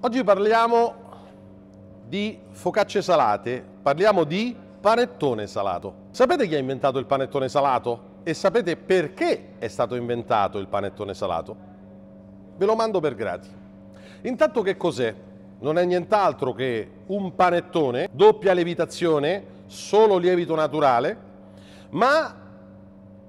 Oggi parliamo di focacce salate, parliamo di panettone salato. Sapete chi ha inventato il panettone salato? E sapete perché è stato inventato il panettone salato? Ve lo mando per grati. Intanto che cos'è? Non è nient'altro che un panettone, doppia levitazione, solo lievito naturale, ma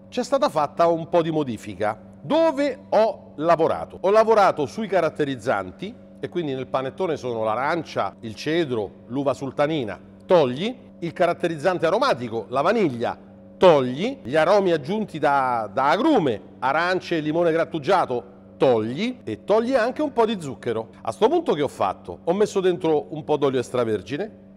c'è stata fatta un po' di modifica. Dove ho lavorato? Ho lavorato sui caratterizzanti, e quindi nel panettone sono l'arancia, il cedro, l'uva sultanina. Togli il caratterizzante aromatico, la vaniglia. Togli gli aromi aggiunti da, da agrume, arance e limone grattugiato. Togli e togli anche un po' di zucchero. A questo punto che ho fatto? Ho messo dentro un po' d'olio extravergine,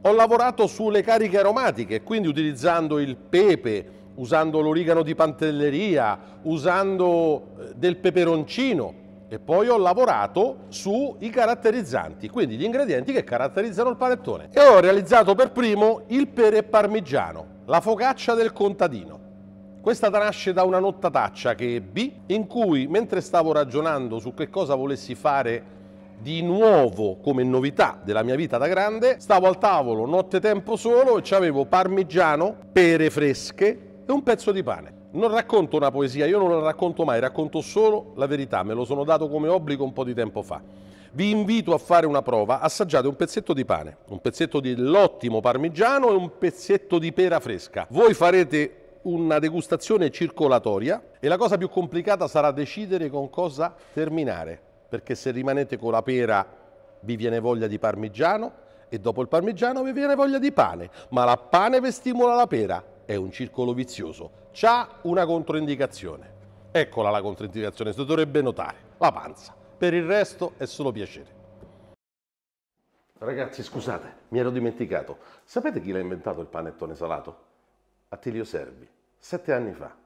ho lavorato sulle cariche aromatiche, quindi utilizzando il pepe, usando l'origano di pantelleria, usando eh, del peperoncino, e poi ho lavorato sui caratterizzanti, quindi gli ingredienti che caratterizzano il panettone. E ho realizzato per primo il pere parmigiano, la focaccia del contadino. Questa nasce da una nottataccia che ebbi, in cui mentre stavo ragionando su che cosa volessi fare di nuovo come novità della mia vita da grande, stavo al tavolo notte tempo solo e avevo parmigiano, pere fresche e un pezzo di pane. Non racconto una poesia, io non la racconto mai, racconto solo la verità, me lo sono dato come obbligo un po' di tempo fa. Vi invito a fare una prova, assaggiate un pezzetto di pane, un pezzetto dell'ottimo parmigiano e un pezzetto di pera fresca. Voi farete una degustazione circolatoria e la cosa più complicata sarà decidere con cosa terminare, perché se rimanete con la pera vi viene voglia di parmigiano e dopo il parmigiano vi viene voglia di pane, ma la pane vi stimola la pera è un circolo vizioso. C'ha una controindicazione. Eccola la controindicazione, si dovrebbe notare, la panza. Per il resto è solo piacere. Ragazzi, scusate, mi ero dimenticato. Sapete chi l'ha inventato il panettone salato? Attilio Servi, sette anni fa.